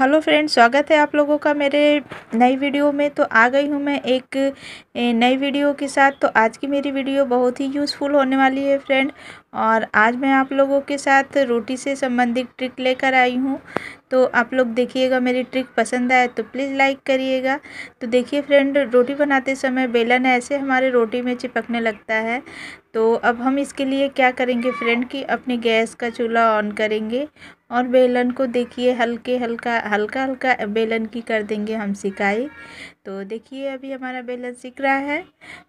hello friends स्वागत है आप लोगों का मेरे नई वीडियो में तो आ गई हूँ मैं एक नई वीडियो के साथ तो आज की मेरी वीडियो बहुत ही यूज़फुल होने वाली है फ्रेंड और आज मैं आप लोगों के साथ रोटी से संबंधित ट्रिक लेकर आई हूँ तो आप लोग देखिएगा मेरी ट्रिक पसंद आए तो प्लीज़ लाइक करिएगा तो देखिए फ्रेंड रोटी बनाते समय बेलन ऐसे हमारे रोटी में चिपकने लगता है तो अब हम इसके लिए क्या करेंगे फ्रेंड कि अपने गैस का चूल्हा ऑन करेंगे और बेलन को देखिए हल्के हल्का हल्का हल्का बेलन की कर देंगे हम सिकाई तो देखिए अभी हमारा बेलन सिक रहा है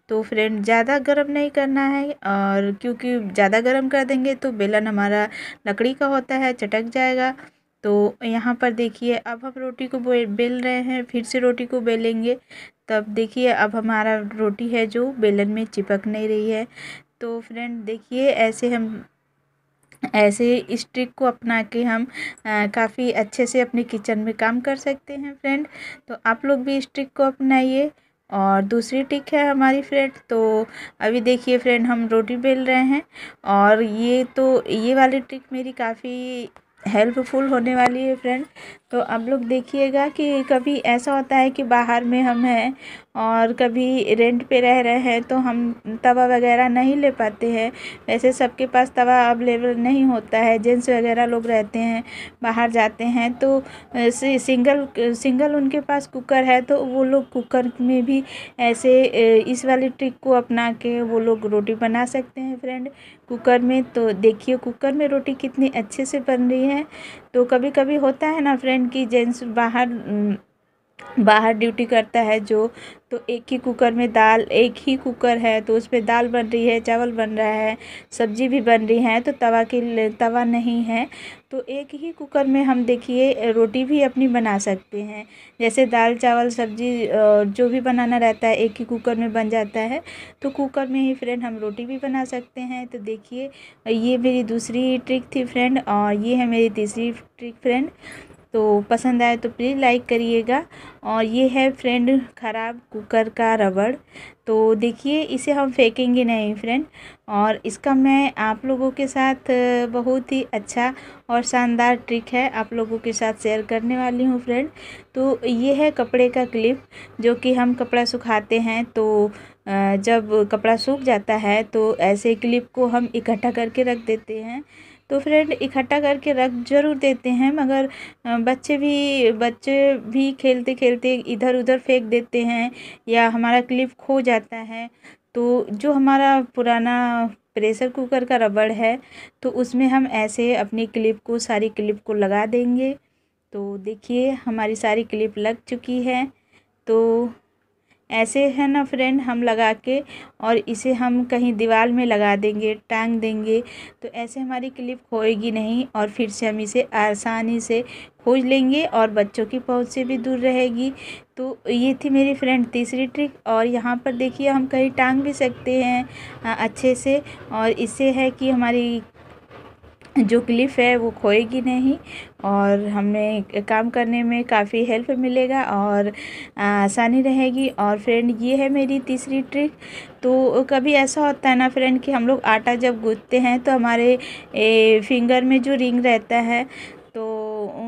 तो फ्रेंड ज़्यादा गर्म नहीं करना है और क्योंकि ज़्यादा गर्म गर्म कर देंगे तो बेलन हमारा लकड़ी का होता है चटक जाएगा तो यहाँ पर देखिए अब हम रोटी को बेल रहे हैं फिर से रोटी को बेलेंगे तब देखिए अब हमारा रोटी है जो बेलन में चिपक नहीं रही है तो फ्रेंड देखिए ऐसे हम ऐसे इस ट्रिक को अपना के हम काफ़ी अच्छे से अपने किचन में काम कर सकते हैं फ्रेंड तो आप लोग भी इस ट्रिक को अपनाइए और दूसरी टिक है हमारी फ्रेंड तो अभी देखिए फ्रेंड हम रोटी बेल रहे हैं और ये तो ये वाली ट्रिक मेरी काफ़ी हेल्पफुल होने वाली है फ्रेंड तो आप लोग देखिएगा कि कभी ऐसा होता है कि बाहर में हम हैं और कभी रेंट पे रह रहे हैं तो हम तवा वगैरह नहीं ले पाते हैं वैसे सबके पास तवा अवेलेबल नहीं होता है जेंट्स वगैरह लोग रहते हैं बाहर जाते हैं तो सिंगल सिंगल उनके पास कुकर है तो वो लोग कुकर में भी ऐसे इस वाली ट्रिक को अपना के वो लोग रोटी बना सकते हैं फ्रेंड कुकर में तो देखिए कुकर में रोटी कितनी अच्छे से बन रही है तो कभी कभी होता है ना फ्रेंड कि जेंट्स बाहर बाहर ड्यूटी करता है जो तो एक ही कुकर में दाल एक ही कुकर है तो उस पर दाल बन रही है चावल बन रहा है सब्ज़ी भी बन रही है तो तवा की तवा नहीं है तो एक ही कुकर में हम देखिए रोटी भी अपनी बना सकते हैं जैसे दाल चावल सब्जी जो भी बनाना रहता है एक ही कुकर में बन जाता है तो कुकर में ही फ्रेंड हम रोटी भी बना सकते हैं तो देखिए ये मेरी दूसरी ट्रिक थी फ्रेंड और ये है मेरी तीसरी ट्रिक फ्रेंड तो पसंद आए तो प्लीज़ लाइक करिएगा और ये है फ्रेंड ख़राब कुकर का रबड़ तो देखिए इसे हम फेंकेंगे नहीं फ्रेंड और इसका मैं आप लोगों के साथ बहुत ही अच्छा और शानदार ट्रिक है आप लोगों के साथ शेयर करने वाली हूँ फ्रेंड तो ये है कपड़े का क्लिप जो कि हम कपड़ा सुखाते हैं तो जब कपड़ा सूख जाता है तो ऐसे क्लिप को हम इकट्ठा करके रख देते हैं तो फ्रेंड इकट्ठा करके रख जरूर देते हैं मगर बच्चे भी बच्चे भी खेलते खेलते इधर उधर फेंक देते हैं या हमारा क्लिप खो जाता है तो जो हमारा पुराना प्रेशर कुकर का रबड़ है तो उसमें हम ऐसे अपनी क्लिप को सारी क्लिप को लगा देंगे तो देखिए हमारी सारी क्लिप लग चुकी है तो ऐसे है ना फ्रेंड हम लगा के और इसे हम कहीं दीवार में लगा देंगे टांग देंगे तो ऐसे हमारी क्लिप खोएगी नहीं और फिर से हम इसे आसानी से खोज लेंगे और बच्चों की पहुंच से भी दूर रहेगी तो ये थी मेरी फ्रेंड तीसरी ट्रिक और यहाँ पर देखिए हम कहीं टांग भी सकते हैं अच्छे से और इससे है कि हमारी जो क्लिफ़ है वो खोएगी नहीं और हमें काम करने में काफ़ी हेल्प मिलेगा और आसानी रहेगी और फ्रेंड ये है मेरी तीसरी ट्रिक तो कभी ऐसा होता है ना फ्रेंड कि हम लोग आटा जब गूँथते हैं तो हमारे फिंगर में जो रिंग रहता है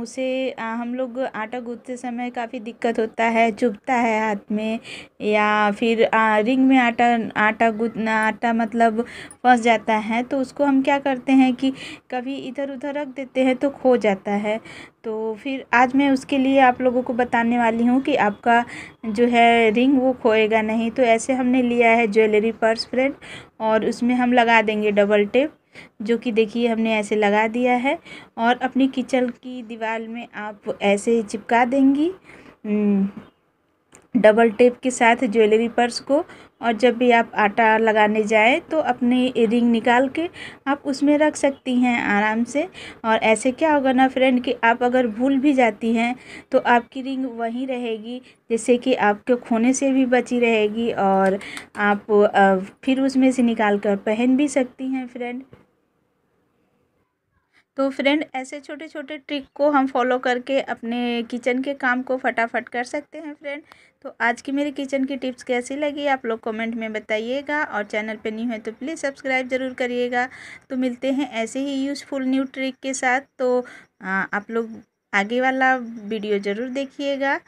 उसे हम लोग आटा गूँथते समय काफ़ी दिक्कत होता है चुभता है हाथ में या फिर रिंग में आटा आटा गूँथना आटा मतलब फंस जाता है तो उसको हम क्या करते हैं कि कभी इधर उधर रख देते हैं तो खो जाता है तो फिर आज मैं उसके लिए आप लोगों को बताने वाली हूँ कि आपका जो है रिंग वो खोएगा नहीं तो ऐसे हमने लिया है ज्वेलरी पर्स फ्रेंड और उसमें हम लगा देंगे डबल टेप जो कि देखिए हमने ऐसे लगा दिया है और अपनी किचन की दीवार में आप ऐसे चिपका देंगी डबल हम्म, टेप के साथ ज्वेलरी पर्स को और जब भी आप आटा लगाने जाए तो अपने रिंग निकाल के आप उसमें रख सकती हैं आराम से और ऐसे क्या होगा ना फ्रेंड कि आप अगर भूल भी जाती हैं तो आपकी रिंग वहीं रहेगी जैसे कि आपके खोने से भी बची रहेगी और आप फिर उसमें से निकाल कर पहन भी सकती हैं फ्रेंड तो फ्रेंड ऐसे छोटे छोटे ट्रिक को हम फॉलो करके अपने किचन के काम को फटाफट कर सकते हैं फ्रेंड तो आज की मेरी किचन की टिप्स कैसी लगी आप लोग कमेंट में बताइएगा और चैनल पे न्यू है तो प्लीज़ सब्सक्राइब ज़रूर करिएगा तो मिलते हैं ऐसे ही यूज़फुल न्यू ट्रिक के साथ तो आ, आप लोग आगे वाला वीडियो ज़रूर देखिएगा